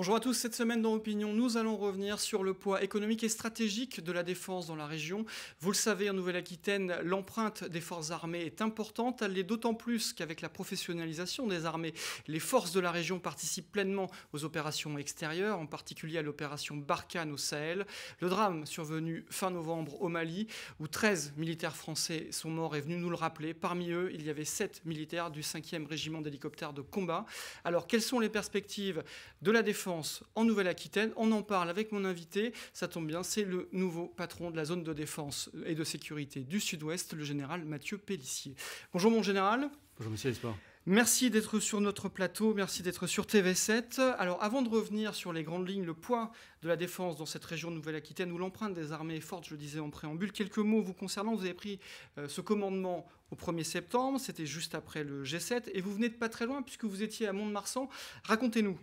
Bonjour à tous, cette semaine dans Opinion, nous allons revenir sur le poids économique et stratégique de la défense dans la région. Vous le savez, en Nouvelle-Aquitaine, l'empreinte des forces armées est importante, elle l'est d'autant plus qu'avec la professionnalisation des armées, les forces de la région participent pleinement aux opérations extérieures, en particulier à l'opération Barkhane au Sahel. Le drame survenu fin novembre au Mali, où 13 militaires français sont morts, est venu nous le rappeler. Parmi eux, il y avait 7 militaires du 5e régiment d'hélicoptères de combat. Alors, quelles sont les perspectives de la défense en Nouvelle-Aquitaine. On en parle avec mon invité. Ça tombe bien, c'est le nouveau patron de la zone de défense et de sécurité du Sud-Ouest, le général Mathieu Pellissier. Bonjour mon général. Bonjour monsieur Espoir. Merci d'être sur notre plateau, merci d'être sur TV7. Alors avant de revenir sur les grandes lignes, le poids de la défense dans cette région Nouvelle-Aquitaine où l'empreinte des armées est forte, je le disais en préambule, quelques mots vous concernant. Vous avez pris euh, ce commandement au 1er septembre, c'était juste après le G7, et vous venez de pas très loin puisque vous étiez à Mont-de-Marsan. Racontez-nous.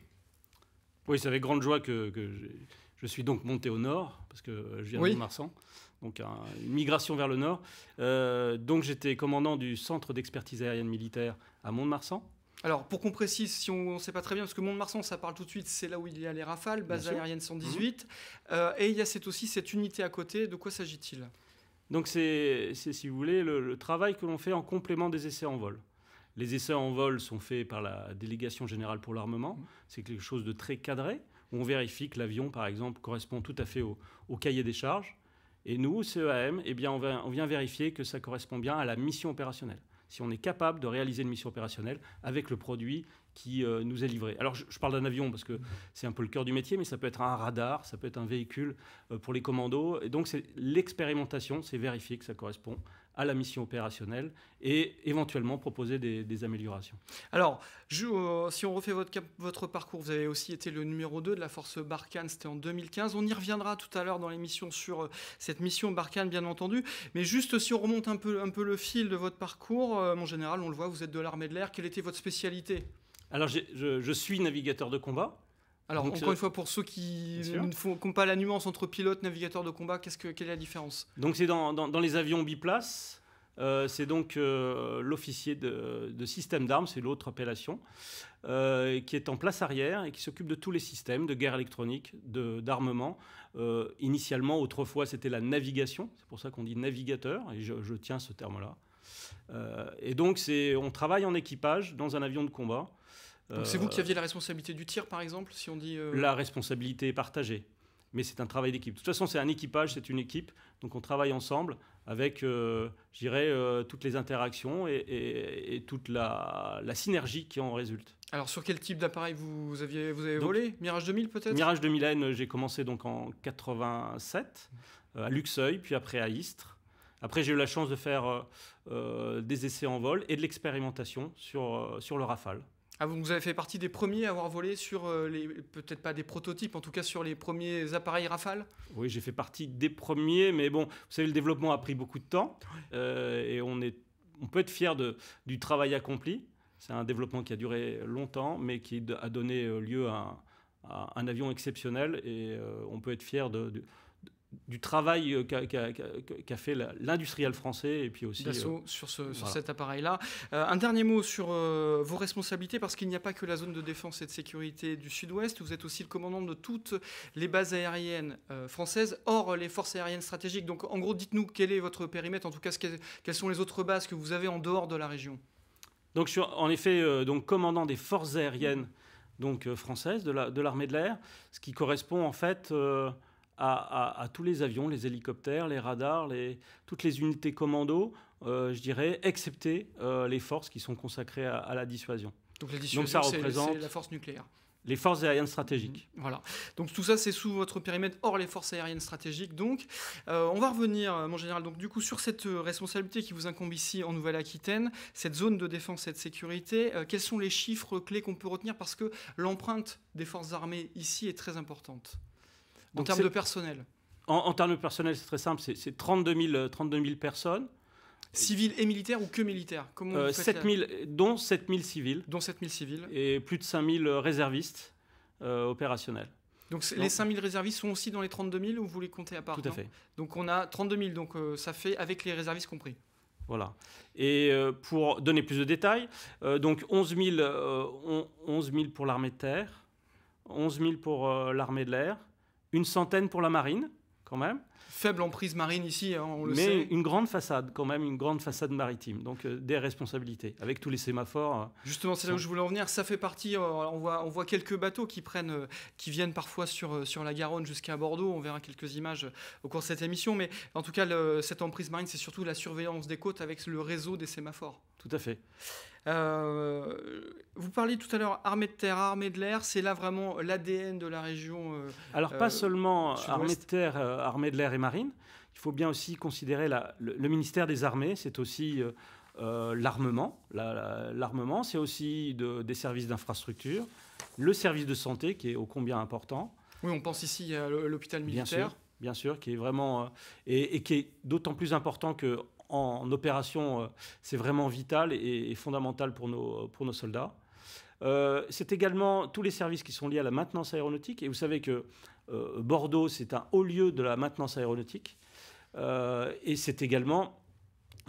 Oui, c'est avec grande joie que, je suis donc monté au nord, parce que euh, je viens de Marsan, donc une migration vers le nord. Euh, donc j'étais commandant du centre d'expertise aérienne militaire à Mont-de-Marsan. Alors pour qu'on précise, si on ne sait pas très bien, parce que Mont-de-Marsan, ça parle tout de suite, c'est là où il y a les Rafales, base aérienne 118, mhm. euh, et il y a cette, aussi cette unité à côté. De quoi s'agit-il donc c'est, si vous voulez, le travail que l'on fait en complément des essais en vol. Les essais en vol sont faits par la délégation générale pour l'armement. C'est quelque chose de très cadré, on vérifie que l'avion, par exemple, correspond tout à fait au, cahier des charges. Et nous, CEAM, eh bien, on, vient vérifier que ça correspond bien à la mission opérationnelle si on est capable de réaliser une mission opérationnelle avec le produit qui euh, nous est livré. Alors je, parle d'un avion parce que c'est un peu le cœur du métier, mais ça peut être un radar, ça peut être un véhicule euh, pour les commandos. Et donc c'est l'expérimentation, c'est vérifier que ça correspond à la mission opérationnelle et éventuellement proposer des, améliorations. Alors, si on refait votre, parcours, vous avez aussi été le numéro 2 de la force Barkhane, c'était en 2015. On y reviendra tout à l'heure dans l'émission sur euh, cette mission Barkhane, bien entendu. Mais juste si on remonte un peu, le fil de votre parcours, euh, mon général, on le voit, vous êtes de l'armée de l'air. Quelle était votre spécialité alors, je, suis navigateur de combat. Alors, encore euh, une fois, pour ceux qui ne font pas la nuance entre pilote, navigateur de combat, qu'est-ce que, quelle est la différence Donc, c'est dans, dans, les avions biplace, euh, c'est donc euh, l'officier de, système d'armes, c'est l'autre appellation, qui est en place arrière et qui s'occupe de tous les systèmes de guerre électronique, d'armement. initialement, autrefois, c'était la navigation, c'est pour ça qu'on dit navigateur, et je, je tiens ce terme-là. et donc, on travaille en équipage dans un avion de combat c'est vous qui aviez la responsabilité du tir, par exemple, si on dit. Euh, la responsabilité est partagée mais c'est un travail d'équipe. De toute façon, c'est un équipage, c'est une équipe, donc on travaille ensemble avec, euh, je dirais, euh, toutes les interactions et, toute la, synergie qui en résulte. Alors, sur quel type d'appareil vous, aviez, vous avez volé Mirage 2000 peut-être Mirage 2000N, j'ai commencé donc en 87 à Luxeuil, puis après à Istres. Après, j'ai eu la chance de faire des essais en vol et de l'expérimentation sur, sur le Rafale. Ah, vous avez fait partie des premiers à avoir volé sur euh, les, peut-être pas des prototypes, en tout cas sur les premiers appareils Rafale Oui, j'ai fait partie des premiers, mais bon, vous savez, le développement a pris beaucoup de temps euh, et on, est, on peut être fier de, du travail accompli. C'est un développement qui a duré longtemps, mais qui a donné euh, lieu à un, avion exceptionnel et on peut être fier de du travail euh, qu'a fait l'industriel français et puis aussi euh, sur, cet appareil-là. Euh, un dernier mot sur vos responsabilités parce qu'il n'y a pas que la zone de défense et de sécurité du Sud-Ouest. Vous êtes aussi le commandant de toutes les bases aériennes françaises, hors les forces aériennes stratégiques. Donc en gros, dites-nous quel est votre périmètre, en tout cas quelles sont les autres bases que vous avez en dehors de la région. Donc je suis en effet donc commandant des forces aériennes donc françaises de l'armée de l'air, ce qui correspond en fait à, tous les avions, les hélicoptères, les radars, toutes les unités commando, euh, je dirais, excepté euh, les forces qui sont consacrées à, la dissuasion. Donc la dissuasion, c'est la force nucléaire. Les forces aériennes stratégiques. Mmh, voilà. Donc tout ça, c'est sous votre périmètre, hors les forces aériennes stratégiques. Donc, euh, on va revenir, mon général, donc du coup, sur cette responsabilité qui vous incombe ici en Nouvelle-Aquitaine, cette zone de défense et de sécurité. quels sont les chiffres clés qu'on peut retenir Parce que l'empreinte des forces armées ici est très importante en termes de personnel en, termes de personnel, c'est très simple, c'est 32 000, euh, personnes. Civils et militaires ou que militaires 7 000, euh, euh, Dont 7 000 civils. Dont 7 civils. Et plus de 5 000 réservistes opérationnels. Donc, les 5 000 réservistes sont aussi dans les 32 000 ou vous les comptez à part Tout à fait. Donc on a 32 000, donc ça fait avec les réservistes compris. Voilà. Et pour donner plus de détails, donc 11 000, 11 000 pour l'armée de terre, 11 000 pour l'armée de l'air, une centaine pour la marine, quand même. Faible emprise marine ici, hein, on le sait. Mais une grande façade, quand même, une grande façade maritime. Donc euh, des responsabilités, avec tous les sémaphores. Hein. Justement, c'est là où je voulais en venir. Ça fait partie, euh, on, voit, on voit quelques bateaux qui, prennent, euh, qui viennent parfois sur, sur la Garonne jusqu'à Bordeaux. On verra quelques images au cours de cette émission. Mais en tout cas, cette emprise marine, c'est surtout la surveillance des côtes avec le réseau des sémaphores. Tout à fait parliez tout à l'heure armée de terre, armée de l'air, c'est là vraiment l'ADN de la région. Euh, Alors pas euh, seulement armée de terre, euh, armée de l'air et marine, il faut bien aussi considérer le, ministère des armées, c'est aussi l'armement, l'armement, c'est aussi des services d'infrastructure, le service de santé qui est ô combien important. Oui, on pense ici à l'hôpital militaire. Bien sûr, bien sûr, qui est vraiment et, et qui est d'autant plus important que en opération, c'est vraiment vital et, fondamental pour nos, pour nos soldats. Euh, c'est également tous les services qui sont liés à la maintenance aéronautique. Et vous savez que euh, Bordeaux, c'est un haut lieu de la maintenance aéronautique. Euh, et c'est également,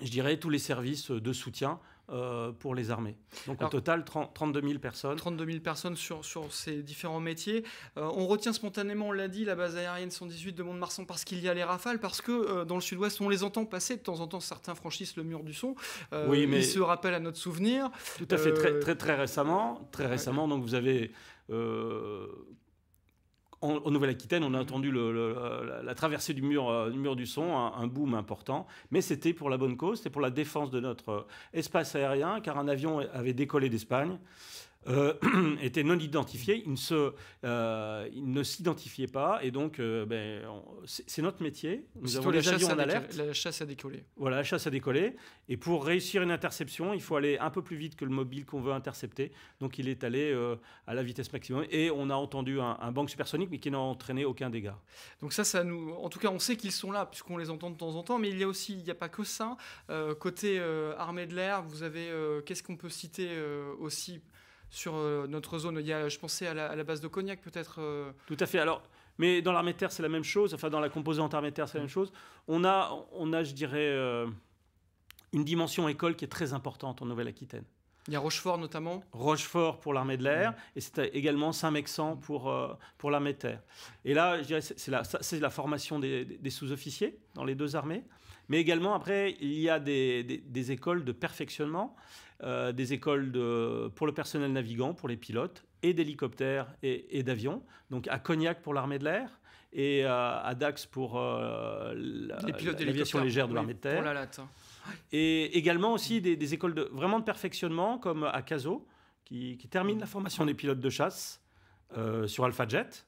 je dirais, tous les services de soutien euh, pour les armées. Donc en total, 30, 32 000 personnes. 32 000 personnes sur, sur ces différents métiers. Euh, on retient spontanément, on l'a dit, la base aérienne 118 de Mont-de-Marsan parce qu'il y a les rafales, parce que euh, dans le sud-ouest, on les entend passer. De temps en temps, certains franchissent le mur du son. oui, mais... Ils se rappellent à notre souvenir. Tout à fait, très, très, très récemment. Très récemment, donc vous avez en, Nouvelle-Aquitaine, on a entendu la, traversée du mur, euh, du son, un, boom important, mais c'était pour la bonne cause, c'était pour la défense de notre euh, espace aérien, car un avion avait décollé d'Espagne étaient euh, était non identifié, il ne, se, euh, il ne s'identifiait pas. Et donc, euh, ben, c'est, notre métier. Nous avons déjà les en alerte. la chasse a décollé. Voilà, la chasse a décollé. Et pour réussir une interception, il faut aller un peu plus vite que le mobile qu'on veut intercepter. Donc il est allé à la vitesse maximum. Et on a entendu un, un bang supersonique, mais qui n'a entraîné aucun dégât. Donc ça, ça nous, en tout cas, on sait qu'ils sont là puisqu'on les entend de temps en temps. Mais il y a aussi, il n'y a pas que ça. côté armée de l'air, vous avez, qu'est-ce qu'on peut citer aussi sur euh, notre zone. Il y a, je pensais à la, base de Cognac peut-être. Euh. Tout à fait. Alors, mais dans l'armée de terre, c'est la même chose. Enfin, dans la composante armée de terre, c'est la même chose. On a, on a je dirais, euh, une dimension école qui est très importante en Nouvelle-Aquitaine. Il y a Rochefort notamment Rochefort pour l'armée de l'air, et c'est également Saint-Mexan pour, pour l'armée de terre. Et là, je dirais, c'est la, c'est la formation des, sous-officiers dans les deux armées. Mais également, après, il y a des, des écoles de perfectionnement. Euh, des écoles de, pour le personnel navigant, pour les pilotes, et d'hélicoptères et, d'avions. Donc à Cognac pour l'armée de l'air et euh, à Dax pour euh, l'aviation la, légère de l'armée de terre. Hein. Et également aussi des, écoles de, vraiment de perfectionnement comme à Caso, qui, termine la formation des pilotes de chasse euh, sur Alpha Jet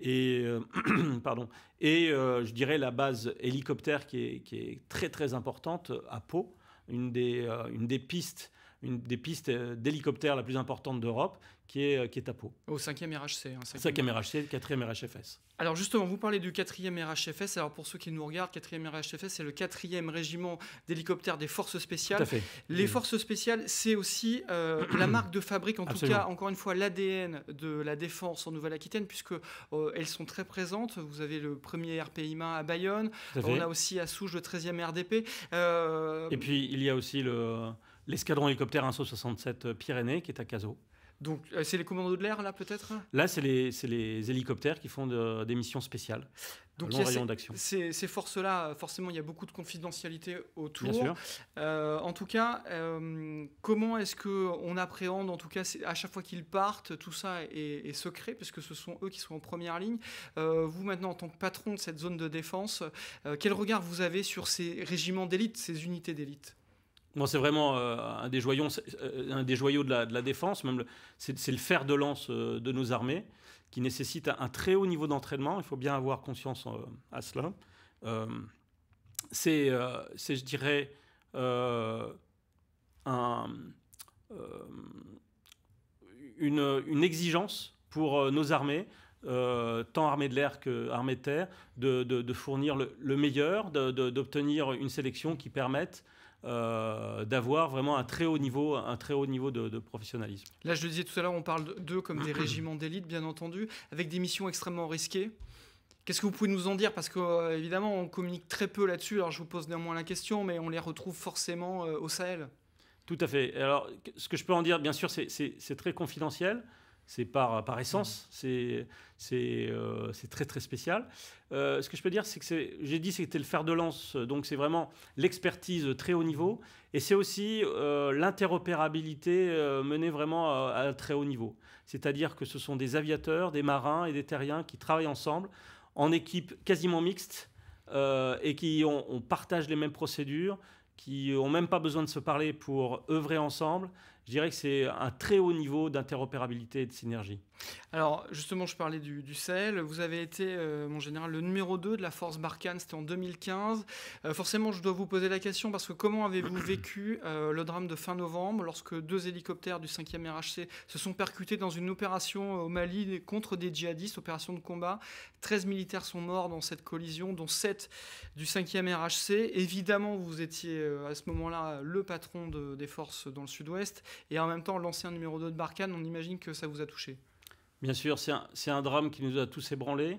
et pardon et je dirais la base hélicoptère qui est, qui est, très très importante à Pau une des, une des pistes une des pistes euh, d'hélicoptères la plus importante d'Europe, qui est, euh, qui est à Pau. Au 5e RHC. Hein, 5e, 5e RHC, 4e RHFS. Alors justement, vous parlez du 4e RHFS. Alors pour ceux qui nous regardent, 4e RHFS, c'est le 4e régiment d'hélicoptères des forces spéciales. Tout à fait. Les forces spéciales, c'est aussi euh, la marque de fabrique, en tout cas, encore une fois, l'ADN de la défense en Nouvelle-Aquitaine, puisque elles sont très présentes. Vous avez le premier RPIMA à Bayonne. On a aussi à Souge le 13e RDP. Et puis, il y a aussi le l'escadron hélicoptère 167 euh, Pyrénées qui est à Cazaux. Donc, euh, c'est les commandos de l'air, là, peut-être Là, c'est les, hélicoptères qui font des missions spéciales. Donc, long d'action. Ces, forces-là, forcément, il y a beaucoup de confidentialité autour. Bien euh, en tout cas, comment est-ce qu'on appréhende, en tout cas, à chaque fois qu'ils partent, tout ça est, secret, puisque ce sont eux qui sont en première ligne. vous, maintenant, en tant que patron de cette zone de défense, quel regard vous avez sur ces régiments d'élite, ces unités d'élite c'est vraiment euh, un, des joyaux, euh, un des joyaux de la, défense, même c'est le fer de lance euh, de nos armées, qui nécessite un, très haut niveau d'entraînement. Il faut bien avoir conscience à cela. c'est, je dirais, une, exigence pour nos armées. tant armée de l'air que armée de terre, de, fournir le meilleur, d'obtenir une sélection qui permette euh, d'avoir vraiment un très haut niveau, un très haut niveau de, professionnalisme. Là, je le disais tout à l'heure, on parle d'eux comme des régiments d'élite, bien entendu, avec des missions extrêmement risquées. Qu'est-ce que vous pouvez nous en dire Parce qu'évidemment, euh, on communique très peu là-dessus. Alors, je vous pose néanmoins la question, mais on les retrouve forcément euh, au Sahel. Tout à fait. Alors, ce que je peux en dire, bien sûr, c'est très confidentiel c'est par, essence, mm. euh, c'est très très spécial. Euh, ce que je peux dire, c'est que j'ai dit c'était le fer de lance, donc c'est vraiment l'expertise très haut niveau, et c'est aussi euh, l'interopérabilité menée vraiment à, très haut niveau. C'est-à-dire que ce sont des aviateurs, des marins et des terriens qui travaillent ensemble, en équipe quasiment mixte, et qui ont, on les mêmes procédures, qui n'ont même pas besoin de se parler pour œuvrer ensemble je dirais que c'est un très haut niveau d'interopérabilité et de synergie. Alors justement, je parlais du, du Vous avez été, euh, mon général, le numéro 2 de la force Barkhane, c'était en 2015. Euh, forcément, je dois vous poser la question parce que comment avez-vous vécu euh, le drame de fin novembre lorsque deux hélicoptères du 5e RHC se sont percutés dans une opération au Mali contre des djihadistes, opération de combat 13 militaires sont morts dans cette collision, dont 7 du 5e RHC. Évidemment, vous étiez à ce moment-là le patron des forces dans le sud-ouest et en même temps l'ancien numéro 2 de Barkhane, on imagine que ça vous a touché. Bien sûr, c'est un, drame qui nous a tous ébranlés.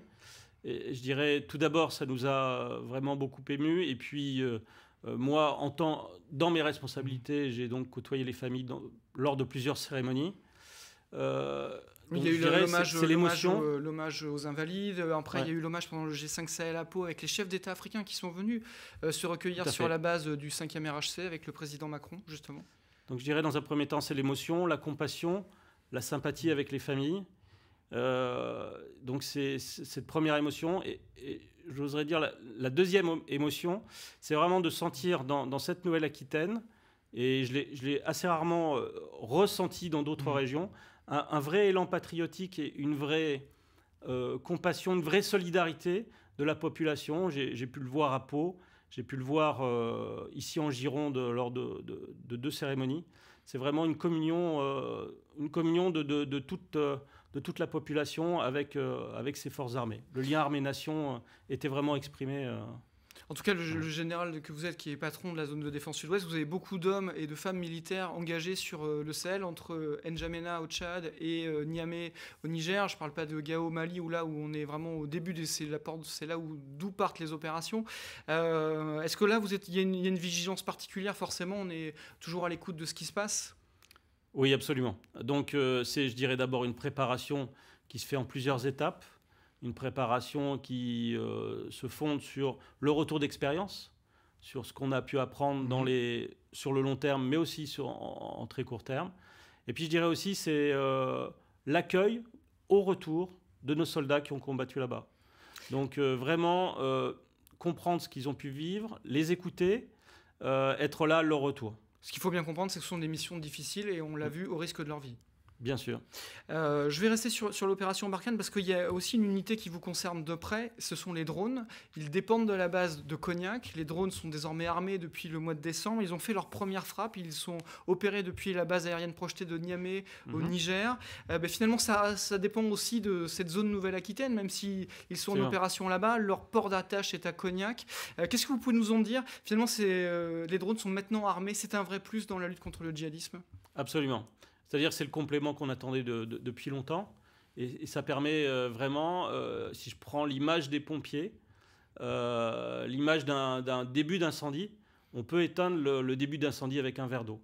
Et je dirais, tout d'abord, ça nous a vraiment beaucoup émus. Et puis, euh, euh, moi, en temps, dans mes responsabilités, j'ai donc côtoyé les familles lors de plusieurs cérémonies. Euh, il y a eu l'hommage, aux invalides. Après, il y a eu l'hommage pendant le G5 Sahel à Pau avec les chefs d'État africains qui sont venus se recueillir sur la base du 5e RHC avec le président Macron, justement. Donc je dirais dans un premier temps, c'est l'émotion, la compassion, la sympathie avec les familles. Euh, donc c'est cette première émotion. Et, j'oserais dire la, deuxième émotion, c'est vraiment de sentir dans, cette Nouvelle-Aquitaine, et je l'ai assez rarement euh, ressenti dans d'autres mmh. régions, un, vrai élan patriotique et une vraie euh, compassion, une vraie solidarité de la population. J'ai pu le voir à Pau, j'ai pu le voir euh, ici en Gironde euh, lors de, deux cérémonies. C'est vraiment une communion, euh, une communion de, toute, de toute la population avec, avec ses forces armées. Le lien armée-nation était vraiment exprimé en tout cas le, général que vous êtes, qui est patron de la zone de défense sud-ouest, vous avez beaucoup d'hommes et de femmes militaires engagés sur euh, le Sahel, entre euh, N'Djamena au Tchad et euh, Niamey au Niger. Je ne parle pas de Gao au Mali, où là où on est vraiment au début, de c'est, la porte, c'est là où, d'où partent les opérations. est-ce que là, il y, a une vigilance particulière Forcément, on est toujours à l'écoute de ce qui se passe Oui, absolument. Donc c'est, je dirais d'abord, une préparation qui se fait en plusieurs étapes une préparation qui euh, se fonde sur le retour d'expérience, sur ce qu'on a pu apprendre dans mhm. les, sur le long terme, mais aussi sur, en, très court terme. Et puis je dirais aussi, c'est euh, l'accueil au retour de nos soldats qui ont combattu là-bas. Donc euh, vraiment comprendre ce qu'ils ont pu vivre, les écouter, être là à leur retour. Ce qu'il faut bien comprendre, c'est que ce sont des missions difficiles et on l'a mm. vu au risque de leur vie. Bien sûr. Euh, je vais rester sur, l'opération Barkhane parce qu'il y a aussi une unité qui vous concerne de près, ce sont les drones. Ils dépendent de la base de Cognac. Les drones sont désormais armés depuis le mois de décembre. Ils ont fait leur première frappe. Ils sont opérés depuis la base aérienne projetée de Niamey au mhm. Niger. Euh, ben, finalement, ça, dépend aussi de cette zone Nouvelle-Aquitaine, même s'ils ils sont en opération là-bas. Leur port d'attache est à Cognac. Euh, qu'est-ce que vous pouvez nous en dire Finalement, les drones sont maintenant armés. C'est un vrai plus dans la lutte contre le djihadisme Absolument. C'est-à-dire c'est le complément qu'on attendait depuis longtemps. Et, ça permet euh, vraiment, euh, si je prends l'image des pompiers, euh, l'image d'un début d'incendie, on peut éteindre le, début d'incendie avec un verre d'eau.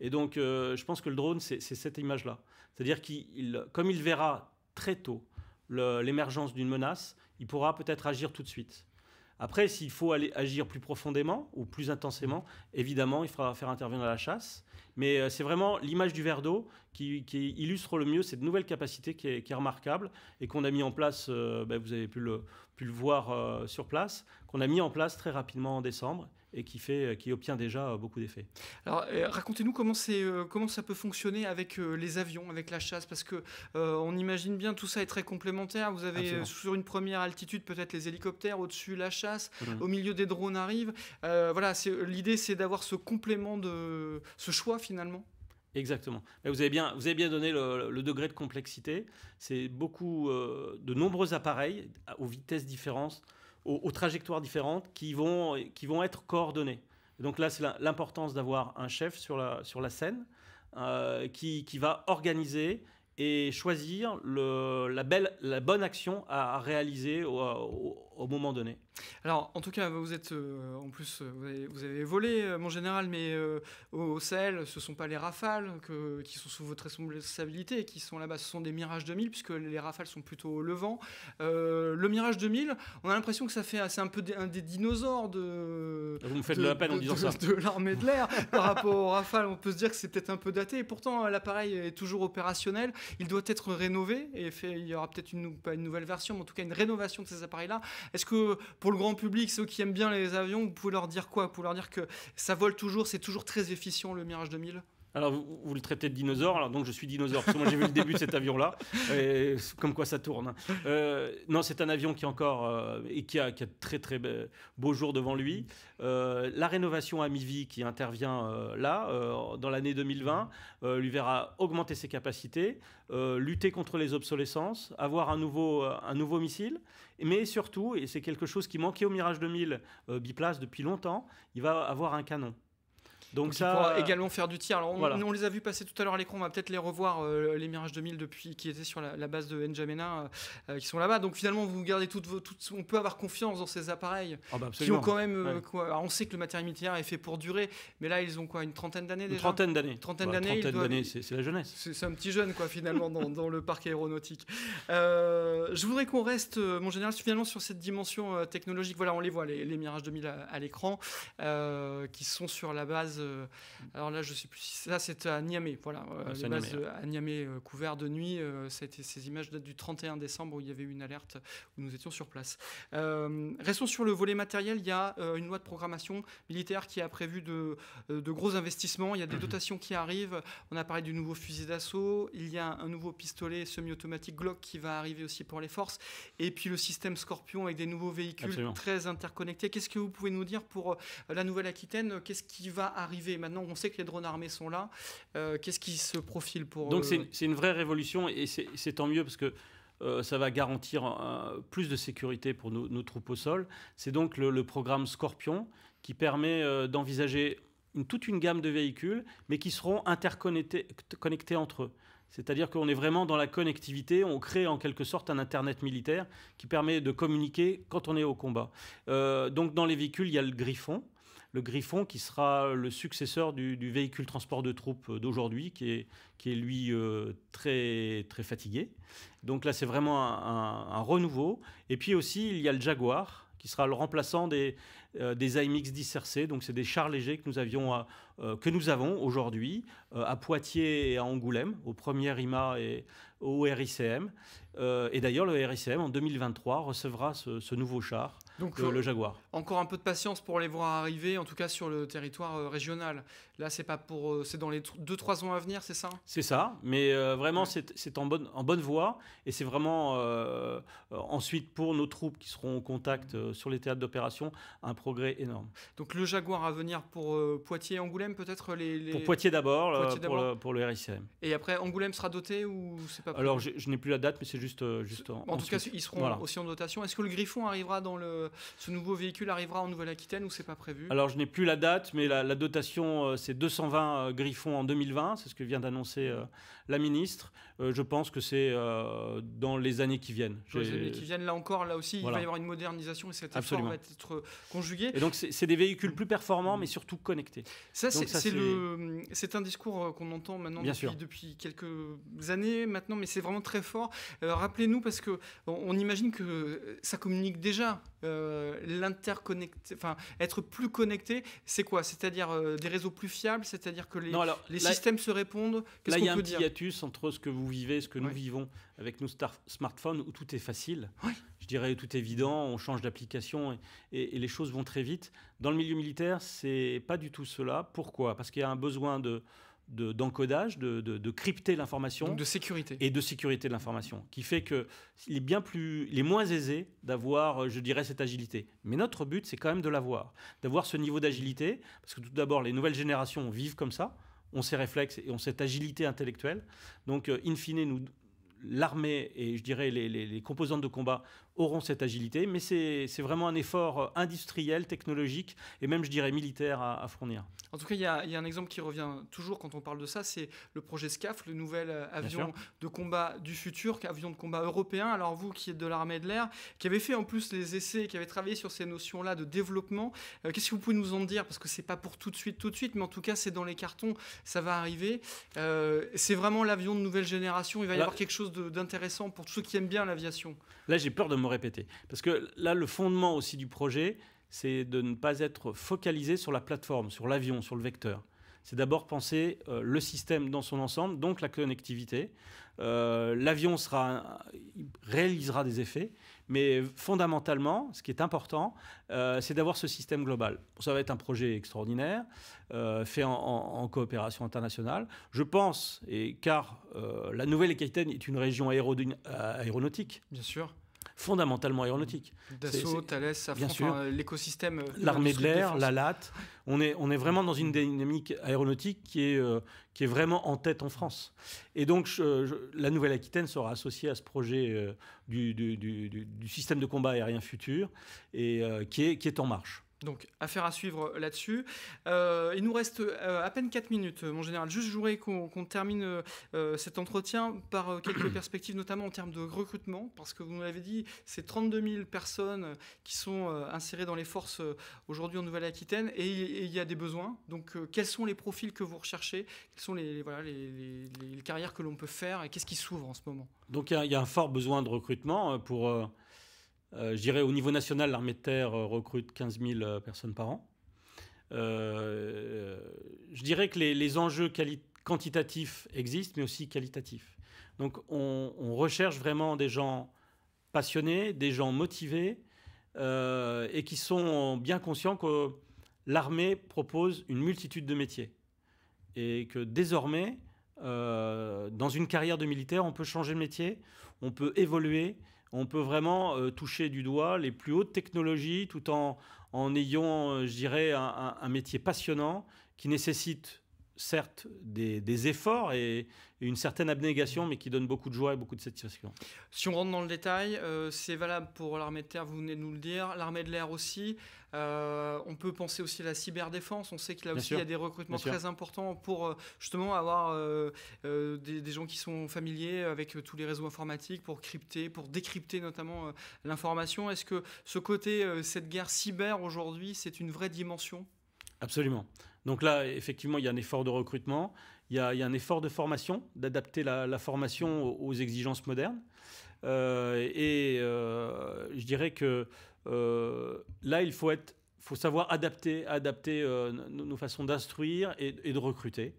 Et donc, je pense que le drone, c'est cette image-là. C'est-à-dire qu'il, comme il verra très tôt l'émergence d'une menace, il pourra peut-être agir tout de suite. Après, s'il faut aller agir plus profondément ou plus intensément, mm. évidemment, il faudra faire intervenir la chasse. Mais euh, c'est vraiment l'image du verre d'eau qui, illustre le mieux cette nouvelle capacité qui est, remarquable et qu'on a mis en place, euh, ben, vous avez pu le, voir euh, sur place, qu'on a mis en place très rapidement en décembre et qui, fait, euh, qui obtient déjà euh, beaucoup d'effets. Alors euh, racontez-nous comment, comment ça peut fonctionner avec les avions, avec la chasse, parce que on imagine bien tout ça est très complémentaire. Vous avez sur une première altitude peut-être les hélicoptères, au-dessus la chasse, mhm. au milieu des drones arrivent. voilà, l'idée c'est d'avoir ce complément de ce choix finalement. Exactement. vous, avez bien, vous avez bien donné le, degré de complexité. C'est beaucoup de nombreux appareils aux vitesses différentes, aux, trajectoires différentes qui vont, qui vont être coordonnées. donc là, c'est l'importance d'avoir un chef sur la, sur la scène euh, qui, va organiser et choisir la, belle, la bonne action à réaliser au, moment donné. Alors, en tout cas, vous êtes euh, en plus, euh, vous avez, volé, euh, mon général, mais au, Sahel, ce ne sont pas les rafales qui sont sous votre responsabilité, qui sont là-bas, ce sont des Mirage 2000, puisque les rafales sont plutôt au levant. le Mirage 2000, on a l'impression que ça fait, c'est un peu un des dinosaures de vous faites de, en disant ça. De l'armée de l'air par rapport au Rafale, on peut se dire que c'est peut-être un peu daté. Et pourtant, l'appareil est toujours opérationnel. Il doit être rénové et il y aura peut-être une, pas une nouvelle version, mais en tout cas une rénovation de ces appareils-là. Est-ce que pour le grand public, ceux qui aiment bien les avions, vous pouvez leur dire quoi Vous pouvez leur dire que ça vole toujours, c'est toujours très efficient le Mirage 2000 alors, vous, le traitez de dinosaure, alors donc je suis dinosaure, parce que moi j'ai vu le début de cet avion-là, comme quoi ça tourne. Hein. Euh, non, c'est un avion qui encore, euh, et qui a, qui très très beaux jours devant lui. Euh, la rénovation à mi-vie qui intervient là, dans l'année 2020, lui verra augmenter ses capacités, lutter contre les obsolescences, avoir un nouveau, un nouveau missile, mais surtout, et c'est quelque chose qui manquait au Mirage 2000 biplace depuis longtemps, il va avoir un canon. Donc, ça. Pourra également faire du tir. Alors, on, les a vus passer tout à l'heure à l'écran. On va peut-être les revoir, euh, les Mirage 2000 depuis, qui étaient sur la, base de N'Djamena, euh, euh, qui sont là-bas. Donc finalement, vous gardez toutes vos. on peut avoir confiance dans ces appareils ah bah, qui ont quand même. quoi, on sait que le matériel militaire est fait pour durer, mais là, ils ont quoi Une trentaine d'années déjà Une trentaine bah, d'années. Trentaine d'années. c'est la jeunesse. C'est un petit jeune, quoi, finalement, dans, le parc aéronautique. je voudrais qu'on reste, mon général, finalement sur cette dimension technologique. Voilà, on les voit, les, les Mirage 2000 à, à l'écran, qui sont sur la base alors là, je sais plus si ça, c'est à Niamey. Voilà, ah, euh, les bases de, à Niamey, euh, couvert de nuit. C'était euh, ces images datent du 31 décembre où il y avait eu une alerte où nous étions sur place. restons sur le volet matériel. Il y a une loi de programmation militaire qui a prévu de, de gros investissements. Il y a des dotations qui arrivent. On a parlé du nouveau fusil d'assaut. Il y a un nouveau pistolet semi-automatique Glock qui va arriver aussi pour les forces. Et puis le système Scorpion avec des nouveaux véhicules très interconnectés. Qu'est-ce que vous pouvez nous dire pour la Nouvelle-Aquitaine Qu'est-ce qui va arriver Maintenant, on sait que les drones armés sont là. Euh, qu'est-ce qui se profile pour... Donc c'est une euh, vraie révolution et c'est tant mieux parce que euh, ça va garantir plus de sécurité pour nos, troupes au sol. C'est donc le, programme Scorpion qui permet d'envisager toute une gamme de véhicules, mais qui seront interconnectés entre eux. C'est-à-dire qu'on est vraiment dans la connectivité, on crée en quelque sorte un Internet militaire qui permet de communiquer quand on est au combat. donc dans les véhicules, il y a le Griffon, le Griffon qui sera le successeur du, véhicule transport de troupes euh, d'aujourd'hui, qui est, qui est lui euh, très, très fatigué. Donc là, c'est vraiment un, renouveau. Et puis aussi, il y a le Jaguar qui sera le remplaçant des, euh, des AMX 10 Donc, c'est des chars légers que nous, avions que nous avons aujourd'hui à Poitiers et à Angoulême, au premier IMA et au RICM. et d'ailleurs, le RICM, en 2023, recevra ce nouveau char donc, le, Jaguar. Encore un peu de patience pour les voir arriver, en tout cas sur le territoire euh, régional. Là, c'est pas pour, euh, c'est dans les 2-3 ans à venir, c'est ça C'est ça, mais euh, vraiment, c'est en bonne, en bonne voie, et c'est vraiment ensuite pour nos troupes qui seront en contact mm. sur les théâtres d'opération un progrès énorme. Donc le Jaguar à venir pour Poitiers, et Angoulême, peut-être les, Pour Poitiers d'abord, pour, le, pour RICM. Et après, Angoulême sera doté ou c'est pas Alors, je, n'ai plus la date, mais c'est juste, juste. En, en tout cas, ils seront aussi en dotation. Est-ce que le Griffon arrivera dans le euh, ce nouveau véhicule arrivera en Nouvelle-Aquitaine ou c'est pas prévu Alors je n'ai plus la date, mais la, dotation euh, c'est 220 euh, Griffons en 2020, c'est ce que vient d'annoncer la ministre. je pense que c'est dans les années qui viennent. Dans les années qui viennent, là encore, là aussi, il va y avoir une modernisation et cet effort va être conjugué. Et donc c'est des véhicules plus performants, mais surtout connectés. Ça, c'est un discours qu'on entend maintenant depuis, depuis, quelques années maintenant, mais c'est vraiment très fort. Rappelez-nous parce que on imagine que ça communique déjà euh, enfin être plus connecté, c'est quoi C'est-à-dire euh, des réseaux plus fiables, c'est-à-dire que les, les systèmes se répondent. Là, il y a un petit hiatus entre ce que vous vivez, ce que nous vivons avec nos smartphones, où tout est facile. Je dirais tout est évident, on change d'application et, et, les choses vont très vite. Dans le milieu militaire, c'est pas du tout cela. Pourquoi Parce qu'il y a un besoin de d'encodage, de, crypter l'information. de sécurité. Et de sécurité de l'information, qui fait que il est bien plus, il est moins aisé d'avoir, euh, je dirais, cette agilité. Mais notre but, c'est quand même de l'avoir, d'avoir ce niveau d'agilité, parce que tout d'abord, les nouvelles générations vivent comme ça, ont ces réflexes et ont cette agilité intellectuelle. Donc, euh, in fine, nous, l'armée et je dirais les, les, les, composantes de combat auront cette agilité, mais c'est vraiment un effort euh, industriel, technologique et même, je dirais, militaire à, fournir. En tout cas, il y, a, y, a un exemple qui revient toujours quand on parle de ça, c'est le projet SCAF, le nouvel euh, avion de combat du futur, avion de combat européen. Alors vous, qui êtes de l'armée de l'air, qui avez fait en plus les essais, qui avez travaillé sur ces notions-là de développement, euh, qu'est-ce que vous pouvez nous en dire Parce que c'est pas pour tout de suite, tout de suite, mais en tout cas, c'est dans les cartons, ça va arriver. c'est vraiment l'avion de nouvelle génération. Il va y avoir quelque chose d'intéressant pour tous ceux qui aiment bien l'aviation. Là, j'ai peur de répéter. Parce que là, le fondement aussi du projet, c'est de ne pas être focalisé sur la plateforme, sur l'avion, sur le vecteur. C'est d'abord penser euh, le système dans son ensemble, donc la connectivité. Euh, l'avion sera, réalisera des effets, mais fondamentalement, ce qui est important, euh, c'est d'avoir ce système global. Ça va être un projet extraordinaire, fait en, coopération internationale. Je pense, et car la nouvelle équitaine est une région aéronautique. Bien sûr fondamentalement aéronautique. Dassault, Thales, l'écosystème. Euh, L'armée de l'air, la LAT. On est, on est vraiment dans une dynamique aéronautique qui est, euh, qui est vraiment en tête en France. Et donc, la Nouvelle-Aquitaine sera associée à ce projet euh, du, du, du, système de combat aérien futur et, qui, est, qui est en marche. Donc, affaire à suivre euh, là-dessus. Euh, il nous reste euh, à peine 4 minutes, mon général. Juste, je voudrais qu'on termine cet entretien par quelques perspectives, notamment en termes de recrutement, parce que vous nous l'avez dit, c'est 32 000 personnes qui sont insérées dans les forces aujourd'hui en Nouvelle-Aquitaine, et, il y a des besoins. Donc, quels sont les profils que vous recherchez Quelles sont les, carrières que l'on peut faire Et qu'est-ce qui s'ouvre en ce moment Donc, il y, a un fort besoin de recrutement pour euh, je dirais au niveau national, l'armée de terre euh, recrute 15 000 euh, personnes par an. je dirais que les, enjeux quantitatifs existent, mais aussi qualitatifs. Donc on, recherche vraiment des gens passionnés, des gens motivés et qui sont bien conscients que l'armée propose une multitude de métiers et que désormais, dans une carrière de militaire, on peut changer de métier, on peut évoluer on peut vraiment euh, toucher du doigt les plus hautes technologies tout en, en ayant, euh, je dirais, un métier passionnant qui nécessite certes des, efforts et, une certaine abnégation, mais qui donne beaucoup de joie et beaucoup de satisfaction. Si on rentre dans le détail, euh, c'est valable pour l'armée de terre, vous venez de nous le dire, l'armée de l'air aussi. Euh, on peut penser aussi à la cyberdéfense. On sait qu'il y a des recrutements très importants pour euh, justement avoir des, des, gens qui sont familiers avec tous les réseaux informatiques pour crypter, pour décrypter notamment l'information. Est-ce que ce côté, cette guerre cyber aujourd'hui, c'est une vraie dimension Absolument. Donc là, effectivement, il y a un effort de recrutement, il y a, un effort de formation, d'adapter la, formation aux, exigences modernes. Euh, et euh, je dirais que euh, là, il faut, savoir adapter, adapter nos, façons d'instruire et, de recruter.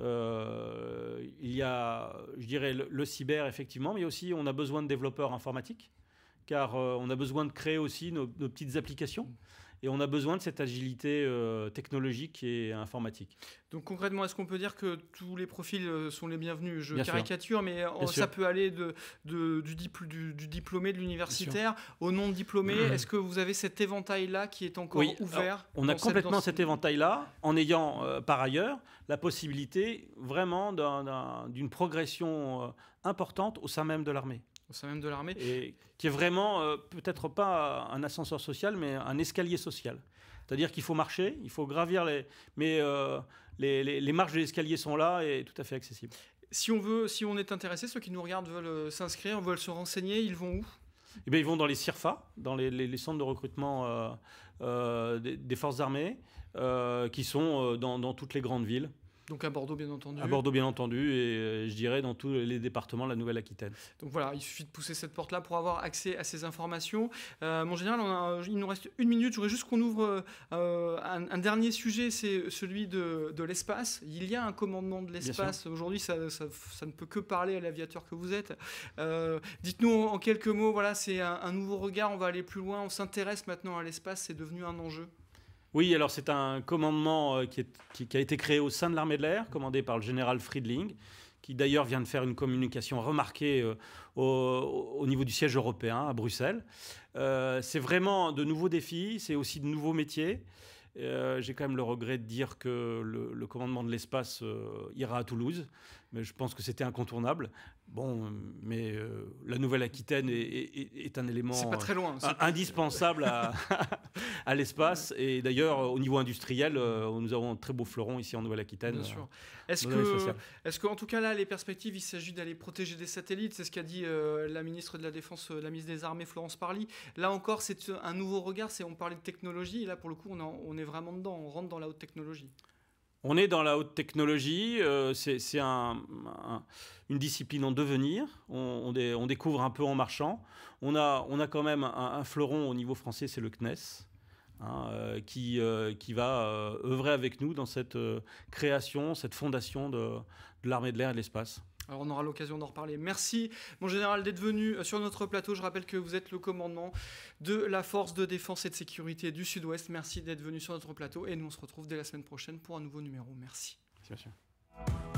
il y a, je dirais, le, cyber, effectivement, mais aussi on a besoin de développeurs informatiques, car on a besoin de créer aussi nos petites applications et on a besoin de cette agilité euh, technologique et informatique. Donc concrètement, est-ce qu'on peut dire que tous les profils euh, sont les bienvenus Je caricature, mais euh, ça peut aller de, du, du, diplômé de l'universitaire au non-diplômé. Mmh. Est-ce que vous avez cet éventail-là qui est encore ouvert On a complètement cet éventail-là, en ayant par ailleurs la possibilité vraiment d'une progression importante au sein même de l'armée au sein même de l'armée. Et qui est vraiment euh, peut-être pas un ascenseur social, mais un escalier social. C'est-à-dire qu'il faut marcher, il faut gravir les. Mais euh, les, marches de l'escalier sont là et tout à fait accessibles. Si on, veut, si on est intéressé, ceux qui nous regardent veulent euh, s'inscrire, veulent se renseigner, ils vont où eh bien, ils vont dans les CIRFA, dans les, centres de recrutement des, forces armées, qui sont dans, toutes les grandes villes. Donc à Bordeaux, bien entendu. À Bordeaux, bien entendu, et euh, je dirais dans tous les départements de la Nouvelle-Aquitaine. Donc voilà, il suffit de pousser cette porte-là pour avoir accès à ces informations. Euh, mon général, euh, il nous reste une minute. Je juste qu'on ouvre un, dernier sujet, c'est celui de, l'espace. Il y a un commandement de l'espace. Aujourd'hui, ça, ne peut que parler à l'aviateur que vous êtes. Dites-nous en, quelques mots, voilà, c'est un nouveau regard, on va aller plus loin, on s'intéresse maintenant à l'espace, c'est devenu un enjeu. Oui, alors c'est un commandement euh, qui, a été créé au sein de l'armée de l'air, commandé par le général Friedling, qui d'ailleurs vient de faire une communication remarquée euh, au, niveau du siège européen à Bruxelles. Euh, c'est vraiment de nouveaux défis, c'est aussi de nouveaux métiers. J'ai quand même le regret de dire que le commandement de l'espace ira à Toulouse, mais je pense que c'était incontournable. Bon, mais euh, la Nouvelle-Aquitaine est, un élément euh, indispensable à, l'espace. Et d'ailleurs, au niveau industriel, euh, nous avons un très beau fleuron ici en Nouvelle-Aquitaine. Bien sûr. Est-ce que, est qu'en tout cas là, les perspectives, il s'agit d'aller protéger des satellites C'est ce qu'a dit la ministre de la Défense, la ministre des Armées, Florence Parly. Là encore, c'est un nouveau regard. C'est on parlait de technologie. Et là, pour le coup, on est vraiment dedans. On rentre dans la haute technologie on est dans la haute technologie, euh, c'est une discipline en devenir, on, découvre un peu en marchant. On a, quand même un, fleuron au niveau français, c'est le CNES, hein, euh, euh, qui, va œuvrer avec nous dans cette création, cette fondation de, de l'armée de l'air et de l'espace. Alors on aura l'occasion d'en reparler. Merci, mon général, d'être venu euh, sur notre plateau. Je rappelle que vous êtes le commandement de la force de défense et de sécurité du Sud-Ouest. Merci d'être venu sur notre plateau et nous on se retrouve dès la semaine prochaine pour un nouveau numéro. Merci. Merci, monsieur.